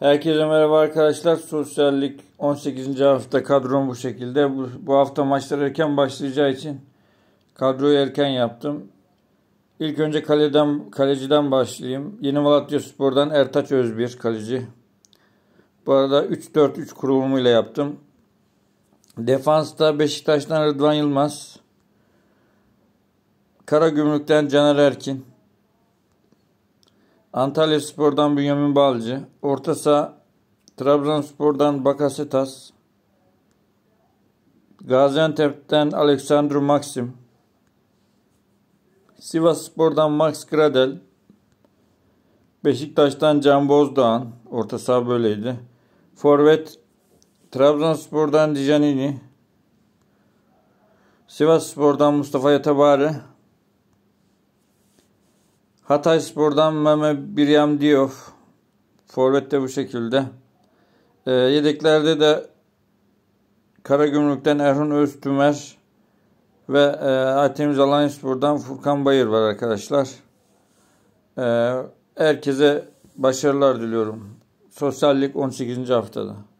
Herkese merhaba arkadaşlar. Sosyallik 18. hafta kadrom bu şekilde. Bu, bu hafta maçlar erken başlayacağı için kadroyu erken yaptım. İlk önce kaleden, kaleciden başlayayım. Yeni Malatya Spor'dan Ertaç Özbir kaleci. Bu arada 3-4-3 kurulumuyla yaptım. Defansta Beşiktaş'tan Rıdvan Yılmaz. Kara Gümrük'ten Caner Erkin. Antalya Spor'dan Bünyamin Balcı. Orta saha Trabzonspor'dan Bakasetas. Gaziantep'ten Aleksandru Maxim. Sivas Spor'dan Max Gradel. Beşiktaş'tan Can Bozdoğan. Orta saha böyleydi. Forvet Trabzonspor'dan Dijanini. Sivas Spor'dan Mustafa Yatabari. Hatay Spor'dan Meme Biryam Diyof. Forvet'te bu şekilde. E, yedeklerde de Karagümrük'ten Erhun Öztümer ve e, Artemis Alliance Spor'dan Furkan Bayır var arkadaşlar. E, herkese başarılar diliyorum. Sosyallik 18. haftada.